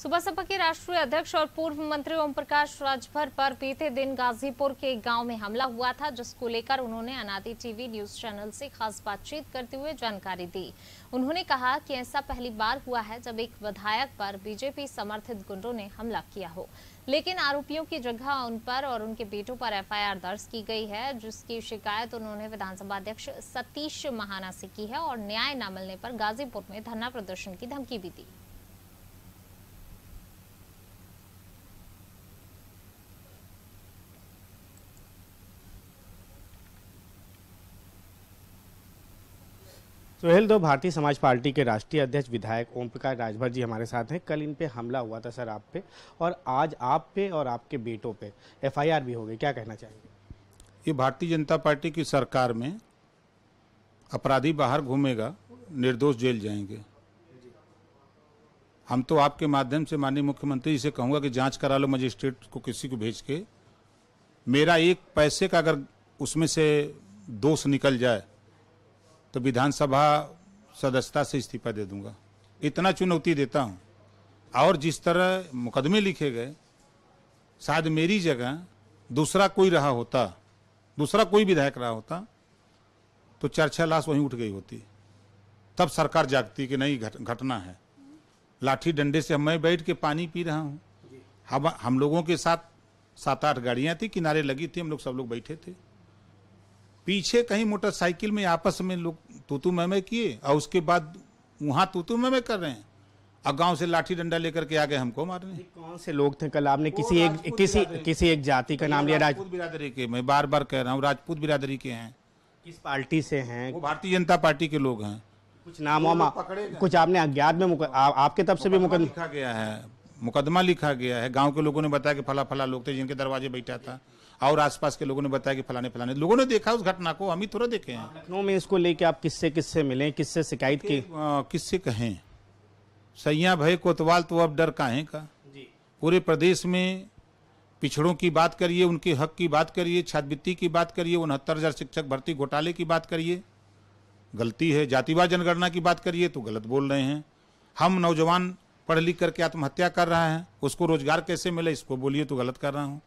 सुबह सपा के राष्ट्रीय अध्यक्ष और पूर्व मंत्री ओम प्रकाश राजभर पर बीते दिन गाजीपुर के एक गांव में हमला हुआ था जिसको लेकर उन्होंने अनादि टीवी न्यूज चैनल से खास बातचीत करते हुए जानकारी दी उन्होंने कहा कि ऐसा पहली बार हुआ है जब एक विधायक पर बीजेपी समर्थित गुंडों ने हमला किया हो लेकिन आरोपियों की जगह उन पर और उनके बेटों पर एफ दर्ज की गई है जिसकी शिकायत उन्होंने विधानसभा अध्यक्ष सतीश महाना से की है और न्याय न मिलने पर गाजीपुर में धरना प्रदर्शन की धमकी भी दी सोहेल दो भारतीय समाज पार्टी के राष्ट्रीय अध्यक्ष विधायक ओम प्रकाश राजभर जी हमारे साथ हैं कल इन पे हमला हुआ था सर आप पे और आज आप पे और आपके बेटों पे एफआईआर भी हो गई क्या कहना चाहेंगे ये भारतीय जनता पार्टी की सरकार में अपराधी बाहर घूमेगा निर्दोष जेल जाएंगे हम तो आपके माध्यम से माननीय मुख्यमंत्री जी से कहूँगा कि जाँच करा लो मजिस्ट्रेट को किसी को भेज के मेरा एक पैसे का अगर उसमें से दोष निकल जाए तो विधानसभा सदस्यता से इस्तीफा दे दूंगा इतना चुनौती देता हूँ और जिस तरह मुकदमे लिखे गए शायद मेरी जगह दूसरा कोई रहा होता दूसरा कोई विधायक रहा होता तो चार छः लाश वहीं उठ गई होती तब सरकार जागती कि नहीं घटना है लाठी डंडे से मैं बैठ के पानी पी रहा हूँ हम हम लोगों के साथ सात आठ गाड़ियाँ थी किनारे लगी थी हम लोग सब लोग बैठे थे पीछे कहीं मोटरसाइकिल में आपस में लोग तूतू मैमे किए और उसके बाद वहाँ तूतू मैमे कर रहे हैं और गांव से लाठी डंडा लेकर के आ गए हमको मारने कौन से लोग थे कल आपने किसी एक किसी किसी एक जाति का नाम लिया राजपूत बिरादरी के मैं बार बार कह रहा हूँ राजपूत बिरादरी के हैं किस पार्टी से हैं वो भारतीय जनता पार्टी के लोग हैं कुछ नाम वाम कुछ आपने अज्ञात में आपके तरफ से भी मुकदमा लिखा गया है मुकदमा लिखा गया है गांव के लोगों ने बताया कि फला फला लोग थे जिनके दरवाजे बैठा था और आसपास के लोगों ने बताया कि फलाने फलाने लोगों ने देखा उस घटना को हम ही थोड़ा देखे हैं लखनऊ में इसको लेके आप किससे किससे मिले किससे शिकायत की किससे कहें सैया भाई कोतवाल तो अब डर काहे का पूरे प्रदेश में पिछड़ों की बात करिए उनके हक की बात करिए छात्रवृत्ति की बात करिए उनहत्तर हज़ार शिक्षक भर्ती घोटाले की बात करिए गलती है जातिवाद जनगणना की बात करिए तो गलत बोल रहे हैं हम नौजवान पढ़ लिख करके आत्महत्या कर रहा है उसको रोजगार कैसे मिले इसको बोलिए तो गलत कर रहा हूँ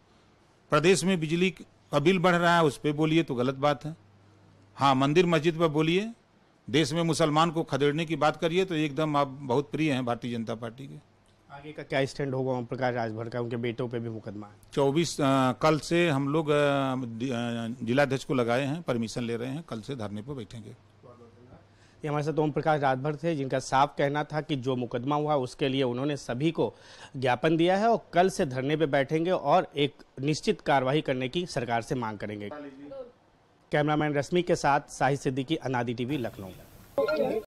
प्रदेश में बिजली का बिल बढ़ रहा है उस पर बोलिए तो गलत बात है हाँ मंदिर मस्जिद पर बोलिए देश में मुसलमान को खदेड़ने की बात करिए तो एकदम आप बहुत प्रिय हैं भारतीय जनता पार्टी के आगे का क्या स्टैंड होगा ओम प्रकाश राजभर का उनके बेटों पे भी मुकदमा है चौबीस कल से हम लोग जिलाध्यक्ष को लगाए हैं परमिशन ले रहे हैं कल से धरने पर बैठेंगे ये हमारे साथ ओम प्रकाश राजभर थे जिनका साफ कहना था कि जो मुकदमा हुआ उसके लिए उन्होंने सभी को ज्ञापन दिया है और कल से धरने पर बैठेंगे और एक निश्चित कार्रवाई करने की सरकार से मांग करेंगे कैमरामैन रश्मि के साथ साहिद सिद्दीकी अनादि टीवी लखनऊ